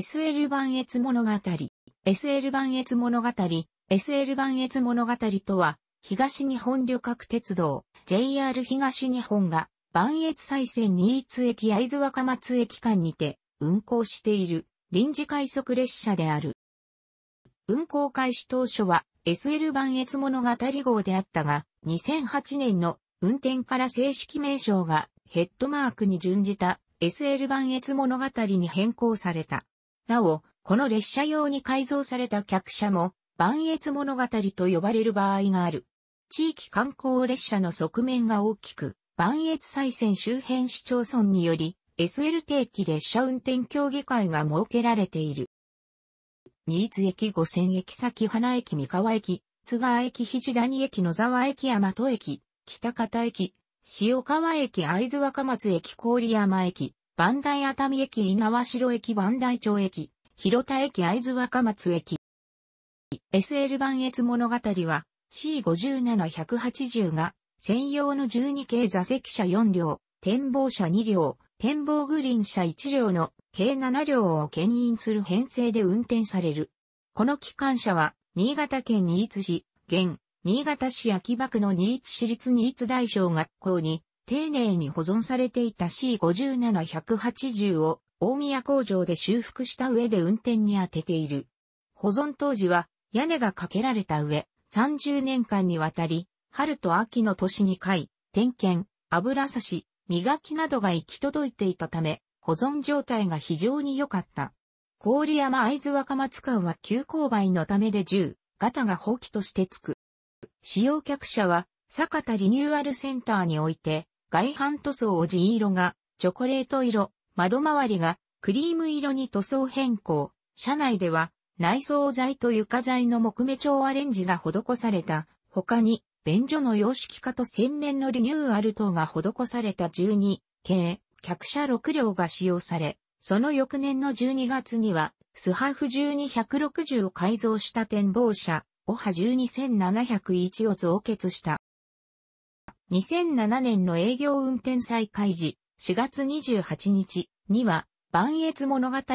SL 版越物語、SL 版越物語、SL 版越物語とは、東日本旅客鉄道、JR 東日本が、磐越西線新津駅会津若松駅間にて、運行している、臨時快速列車である。運行開始当初は、SL 版越物語号であったが、2008年の運転から正式名称がヘッドマークに準じた SL 版越物語に変更された。なお、この列車用に改造された客車も、万越物語と呼ばれる場合がある。地域観光列車の側面が大きく、万越再線周辺市町村により、SL 定期列車運転協議会が設けられている。新津駅五線駅先花駅三河駅、津川駅肘谷駅野沢駅大和駅、北方駅、塩川駅会津若松駅郡山駅、磐梯熱海駅稲和城駅磐梯町駅、広田駅会津若松駅。SL 版越物語は C57180 が専用の12系座席車4両、展望車2両、展望グリーン車1両の計7両を牽引する編成で運転される。この機関車は新潟県新津市、現、新潟市秋葉区の新津市立新津大小学校に丁寧に保存されていた C57-180 を大宮工場で修復した上で運転に当てている。保存当時は屋根がかけられた上、30年間にわたり、春と秋の年に買い、点検、油差し、磨きなどが行き届いていたため、保存状態が非常に良かった。郡山会津若松間は急勾配のためで銃、ガ型が放棄としてつく。使用客車は、坂田リニューアルセンターにおいて、外反塗装を地色がチョコレート色、窓周りがクリーム色に塗装変更。車内では内装材と床材の木目調アレンジが施された。他に、便所の様式化と洗面のリニューアル等が施された12系、客車6両が使用され、その翌年の12月には、スハーフ12160を改造した展望車、オハ12701を増結した。2007年の営業運転再開時、4月28日には、万越物語用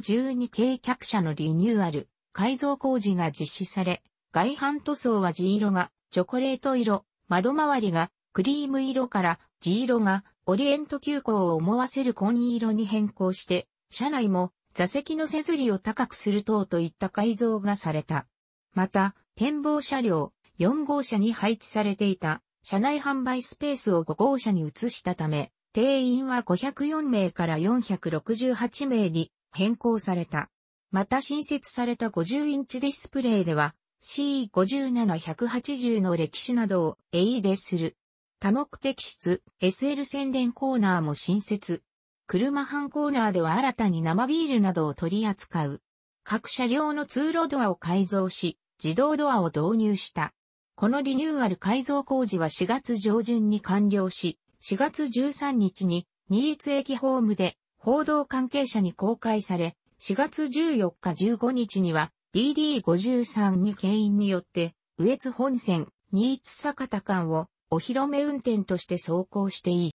12系客車のリニューアル、改造工事が実施され、外反塗装は地色がチョコレート色、窓周りがクリーム色から地色がオリエント急行を思わせる紺色に変更して、車内も座席の背ずりを高くする等といった改造がされた。また、展望車両4号車に配置されていた車内販売スペースを5号車に移したため、定員は504名から468名に変更された。また新設された50インチディスプレイでは C57180 の歴史などを a e でする。多目的室 SL 宣伝コーナーも新設。車販コーナーでは新たに生ビールなどを取り扱う。各車両の通路ドアを改造し、自動ドアを導入した。このリニューアル改造工事は4月上旬に完了し、4月13日に新津駅ホームで報道関係者に公開され、4月14日15日には DD53 に牽引によって、上越本線、新津坂田間をお披露目運転として走行していい。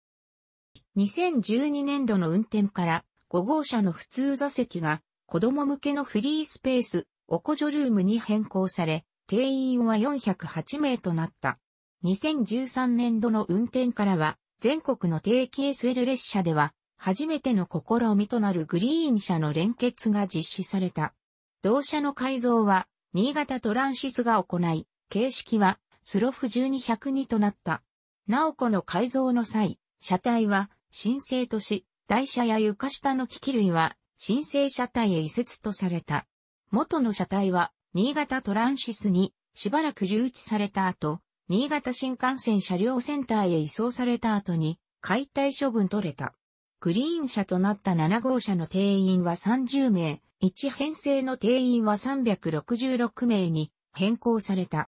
2012年度の運転から5号車の普通座席が子供向けのフリースペース、おこじょルームに変更され、定員は408名となった。2013年度の運転からは、全国の定期 SL 列車では、初めての試みとなるグリーン車の連結が実施された。同車の改造は、新潟トランシスが行い、形式は、スロフ12102となった。なおこの改造の際、車体は、申請とし、台車や床下の機器類は、申請車体へ移設とされた。元の車体は、新潟トランシスにしばらく留置された後、新潟新幹線車両センターへ移送された後に解体処分取れた。グリーン車となった7号車の定員は30名、1編成の定員は366名に変更された。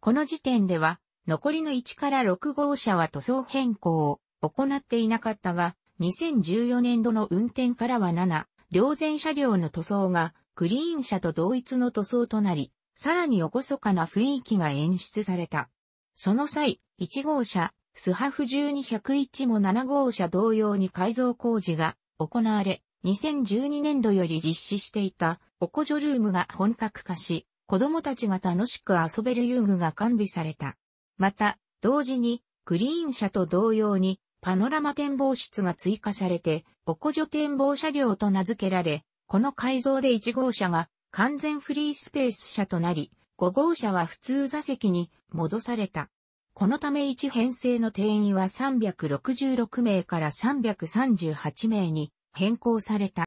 この時点では、残りの1から6号車は塗装変更を行っていなかったが、2014年度の運転からは7、両前車両の塗装がクリーン車と同一の塗装となり、さらにおこそかな雰囲気が演出された。その際、1号車、スハフ12101も7号車同様に改造工事が行われ、2012年度より実施していたおこじょルームが本格化し、子供たちが楽しく遊べる遊具が完備された。また、同時に、クリーン車と同様に、パノラマ展望室が追加されて、おこじょ展望車両と名付けられ、この改造で1号車が完全フリースペース車となり、5号車は普通座席に戻された。このため1編成の定員は366名から338名に変更された。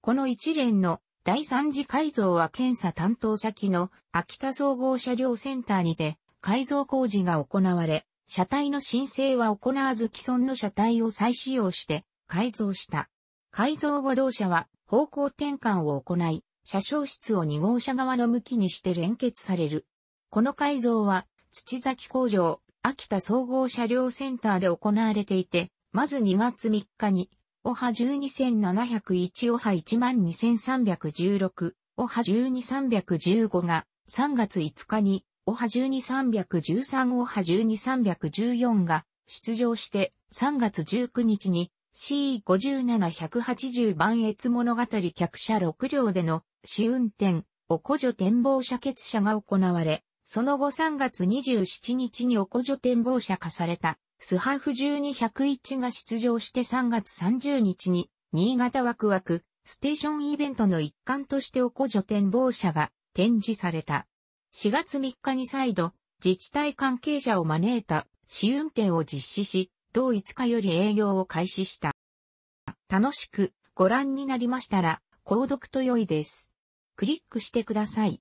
この一連の第3次改造は検査担当先の秋田総合車両センターにて改造工事が行われ、車体の申請は行わず既存の車体を再使用して改造した。改造後同社は方向転換を行い、車掌室を2号車側の向きにして連結される。この改造は、土崎工場、秋田総合車両センターで行われていて、まず2月3日に、オハ12701オハ12316、オハ12315が、3月5日に、オハ12313オハ12314が出場して、3月19日に C57-180 番越物語客車6両での試運転、おこじょ展望車欠車が行われ、その後3月27日におこじょ展望車化された、スハフ12101が出場して3月30日に、新潟ワクワク、ステーションイベントの一環としておこじょ展望車が展示された。4月3日に再度、自治体関係者を招いた試運転を実施し、同5日より営業を開始した。楽しくご覧になりましたら、購読と良いです。クリックしてください。